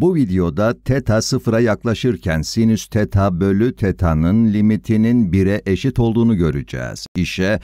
Bu videoda teta sıfıra yaklaşırken sinüs teta bölü teta'nın limitinin 1'e eşit olduğunu göreceğiz. İşe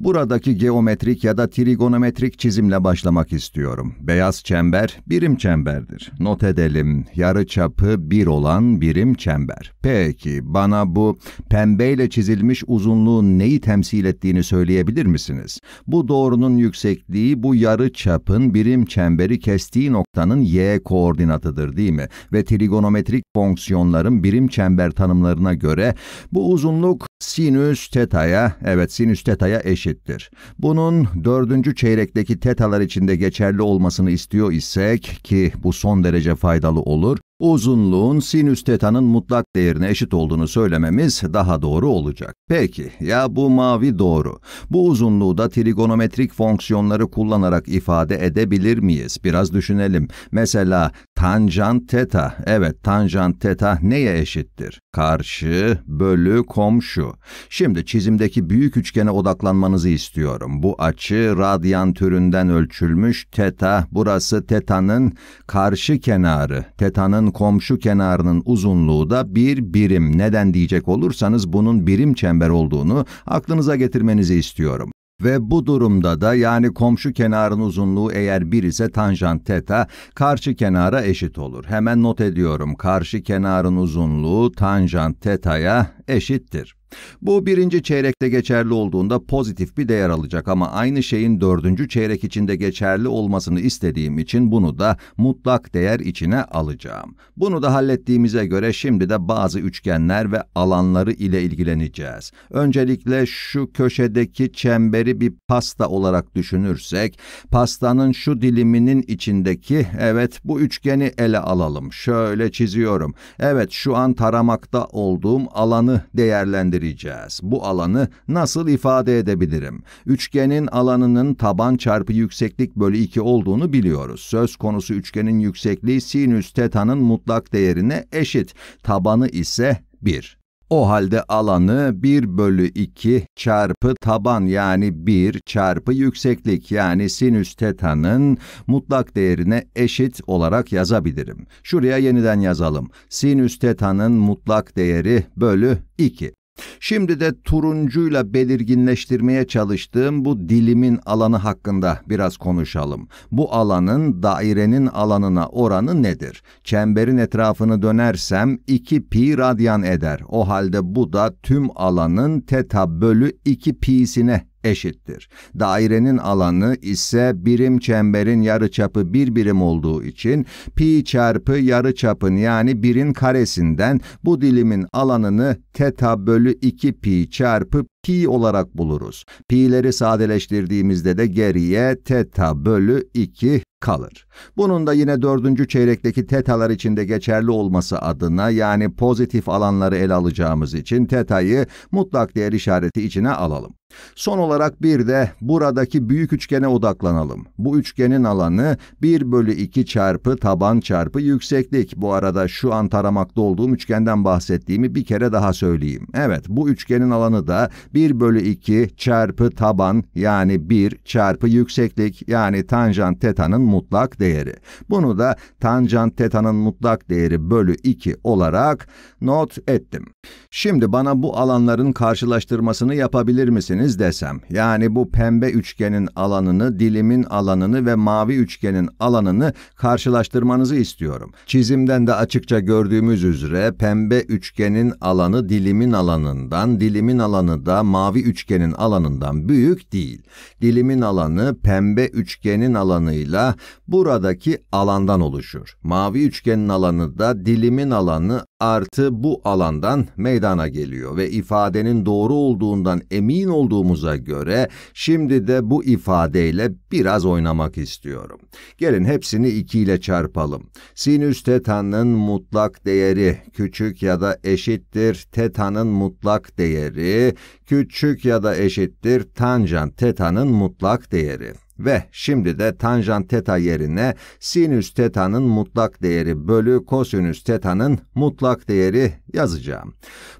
buradaki geometrik ya da trigonometrik çizimle başlamak istiyorum. Beyaz çember birim çemberdir. Not edelim yarıçapı çapı 1 olan birim çember. Peki bana bu pembeyle çizilmiş uzunluğun neyi temsil ettiğini söyleyebilir misiniz? Bu doğrunun yüksekliği bu yarıçapın birim çemberi kestiği noktanın y koordinatıdır değil mi? Ve trigonometrik fonksiyonların birim çember tanımlarına göre bu uzunluk sinüs teta'ya, evet sinüs teta'ya eşittir. Bunun dördüncü çeyrekteki tetalar içinde geçerli olmasını istiyor isek ki bu son derece faydalı olur, Uzunluğun sinüs tetanın mutlak değerine eşit olduğunu söylememiz daha doğru olacak. Peki, ya bu mavi doğru. Bu uzunluğu da trigonometrik fonksiyonları kullanarak ifade edebilir miyiz? Biraz düşünelim. Mesela tanjant teta. Evet, tanjant teta neye eşittir? Karşı bölü komşu. Şimdi çizimdeki büyük üçgene odaklanmanızı istiyorum. Bu açı radyan türünden ölçülmüş teta. Burası tetanın karşı kenarı. Tetanın komşu kenarının uzunluğu da bir birim. Neden diyecek olursanız bunun birim çember olduğunu aklınıza getirmenizi istiyorum. Ve bu durumda da yani komşu kenarın uzunluğu eğer 1 ise tanjant teta karşı kenara eşit olur. Hemen not ediyorum. Karşı kenarın uzunluğu tanjant teta'ya eşittir. Bu birinci çeyrekte geçerli olduğunda pozitif bir değer alacak ama aynı şeyin dördüncü çeyrek içinde geçerli olmasını istediğim için bunu da mutlak değer içine alacağım. Bunu da hallettiğimize göre şimdi de bazı üçgenler ve alanları ile ilgileneceğiz. Öncelikle şu köşedeki çemberi bir pasta olarak düşünürsek, pastanın şu diliminin içindeki, evet bu üçgeni ele alalım. Şöyle çiziyorum. Evet şu an taramakta olduğum alanı değerlendirelim değerlendireceğiz. Bu alanı nasıl ifade edebilirim? Üçgenin alanının taban çarpı yükseklik bölü 2 olduğunu biliyoruz. Söz konusu üçgenin yüksekliği sinüs tetanın mutlak değerine eşit. Tabanı ise 1. O halde alanı 1 bölü 2 çarpı taban yani 1 çarpı yükseklik yani sinüs tetanın mutlak değerine eşit olarak yazabilirim. Şuraya yeniden yazalım. Sinüs tetanın mutlak değeri bölü 2. Şimdi de turuncuyla belirginleştirmeye çalıştığım bu dilimin alanı hakkında biraz konuşalım. Bu alanın dairenin alanına oranı nedir? Çemberin etrafını dönersem 2 pi radyan eder. O halde bu da tüm alanın teta bölü 2 pi'sine eşittir. Dairenin alanı ise birim çemberin yarıçapı bir birim olduğu için pi çarpı yarıçapın yani birin karesinden bu dilimin alanını teta bölü 2 pi çarpı pi olarak buluruz. Pi'leri sadeleştirdiğimizde de geriye teta bölü 2 kalır. Bunun da yine dördüncü çeyrekteki tetalar içinde geçerli olması adına yani pozitif alanları ele alacağımız için tetayı mutlak değer işareti içine alalım. Son olarak bir de buradaki büyük üçgene odaklanalım. Bu üçgenin alanı 1 bölü 2 çarpı taban çarpı yükseklik. Bu arada şu an taramakta olduğum üçgenden bahsettiğimi bir kere daha söyleyeyim. Evet bu üçgenin alanı da 1 bölü 2 çarpı taban yani 1 çarpı yükseklik yani tanjant tetanın mutlak değeri. Bunu da tanjant tetanın mutlak değeri bölü 2 olarak not ettim. Şimdi bana bu alanların karşılaştırmasını yapabilir misin? edeceksiniz desem, yani bu pembe üçgenin alanını, dilimin alanını ve mavi üçgenin alanını karşılaştırmanızı istiyorum. Çizimden de açıkça gördüğümüz üzere pembe üçgenin alanı dilimin alanından, dilimin alanı da mavi üçgenin alanından büyük değil. Dilimin alanı pembe üçgenin alanıyla buradaki alandan oluşur. Mavi üçgenin alanı da dilimin alanı artı bu alandan meydana geliyor ve ifadenin doğru olduğundan emin olduğumuza göre şimdi de bu ifadeyle biraz oynamak istiyorum. Gelin hepsini 2 ile çarpalım. Sinüs tetanın mutlak değeri küçük ya da eşittir tetanın mutlak değeri küçük ya da eşittir tanjant tetanın mutlak değeri. Ve şimdi de tanjant teta yerine sinüs teta'nın mutlak değeri bölü kosinüs teta'nın mutlak değeri yazacağım.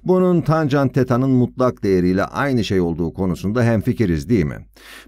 Bunun tanjant teta'nın mutlak değeriyle aynı şey olduğu konusunda hemfikiriz değil mi?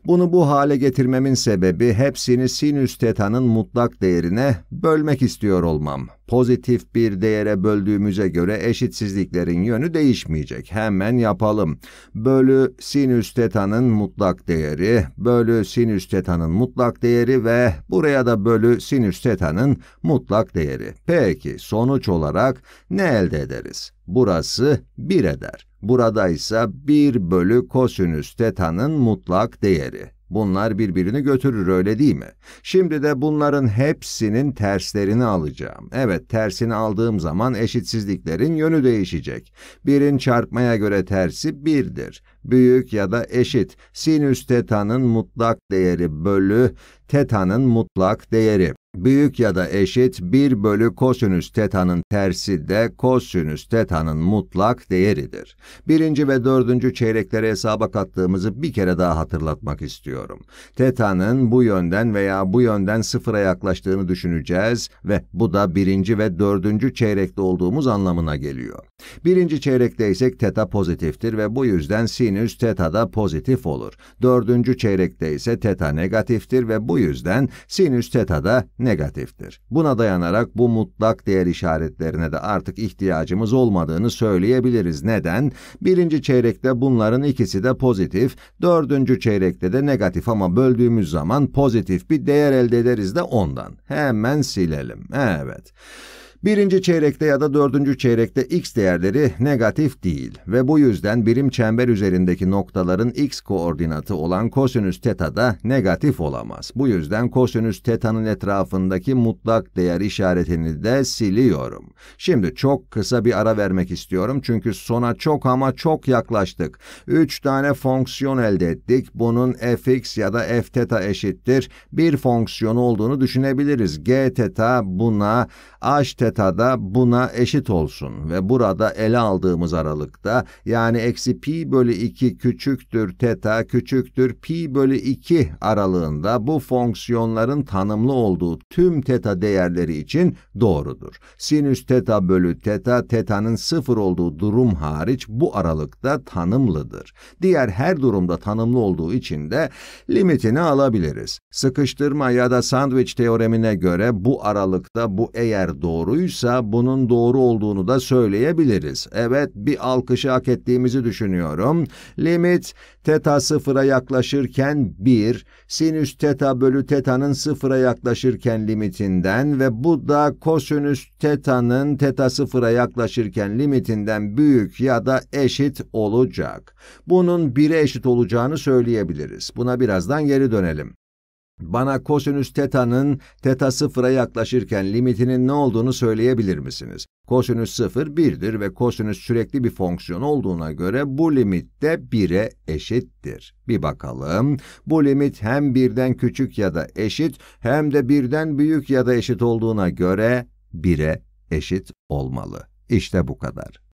Bunu bu hale getirmemin sebebi hepsini sinüs teta'nın mutlak değerine bölmek istiyor olmam. Pozitif bir değere böldüğümüze göre eşitsizliklerin yönü değişmeyecek. Hemen yapalım. Bölü sinüs teta'nın mutlak değeri, bölü sinüs teta'nın mutlak değeri ve buraya da bölü sinüs teta'nın mutlak değeri. Peki sonuç olarak ne elde ederiz? ederiz. Burası 1 eder. Burada ise 1 bölü kosinüs tetanın mutlak değeri. Bunlar birbirini götürür öyle değil mi? Şimdi de bunların hepsinin terslerini alacağım. Evet tersini aldığım zaman eşitsizliklerin yönü değişecek. Birin çarpmaya göre tersi birdir. Büyük ya da eşit sinüs tetanın mutlak değeri bölü teta'nın mutlak değeri. Büyük ya da eşit 1 bölü kosinüs teta'nın tersi de kosinüs teta'nın mutlak değeridir. Birinci ve dördüncü çeyrekleri hesaba kattığımızı bir kere daha hatırlatmak istiyorum. Teta'nın bu yönden veya bu yönden sıfıra yaklaştığını düşüneceğiz ve bu da birinci ve dördüncü çeyrekte olduğumuz anlamına geliyor. Birinci çeyrekteysek teta pozitiftir ve bu yüzden sinüs teta da pozitif olur. Dördüncü çeyrekte ise teta negatiftir ve bu yüzden sinüs teta da negatiftir. Buna dayanarak bu mutlak değer işaretlerine de artık ihtiyacımız olmadığını söyleyebiliriz. Neden? Birinci çeyrekte bunların ikisi de pozitif, dördüncü çeyrekte de negatif ama böldüğümüz zaman pozitif bir değer elde ederiz de ondan. Hemen silelim. Evet. Birinci çeyrekte ya da dördüncü çeyrekte x değerleri negatif değil ve bu yüzden birim çember üzerindeki noktaların x koordinatı olan kosinüs teta da negatif olamaz. Bu yüzden kosinüs teta'nın etrafındaki mutlak değer işaretini de siliyorum. Şimdi çok kısa bir ara vermek istiyorum çünkü sona çok ama çok yaklaştık. 3 tane fonksiyon elde ettik. Bunun fx ya da f teta eşittir. Bir fonksiyon olduğunu düşünebiliriz. g teta buna h teta beta'da buna eşit olsun ve burada ele aldığımız aralıkta yani eksi pi bölü 2 küçüktür teta küçüktür pi bölü 2 aralığında bu fonksiyonların tanımlı olduğu tüm teta değerleri için doğrudur. Sinüs teta bölü teta tetanın sıfır olduğu durum hariç bu aralıkta tanımlıdır. Diğer her durumda tanımlı olduğu için de limitini alabiliriz. Sıkıştırma ya da sandviç teoremine göre bu aralıkta bu eğer doğru doğruysa bunun doğru olduğunu da söyleyebiliriz. Evet bir alkışı hak ettiğimizi düşünüyorum. Limit teta sıfıra yaklaşırken 1, sinüs teta bölü tetanın sıfıra yaklaşırken limitinden ve bu da kosinüs tetanın teta sıfıra yaklaşırken limitinden büyük ya da eşit olacak. Bunun 1'e eşit olacağını söyleyebiliriz. Buna birazdan geri dönelim. Bana kosinüs teta'nın teta sıfıra yaklaşırken limitinin ne olduğunu söyleyebilir misiniz? Kosinüs sıfır birdir ve kosinüs sürekli bir fonksiyon olduğuna göre bu limit de bire eşittir. Bir bakalım. Bu limit hem birden küçük ya da eşit hem de birden büyük ya da eşit olduğuna göre bire eşit olmalı. İşte bu kadar.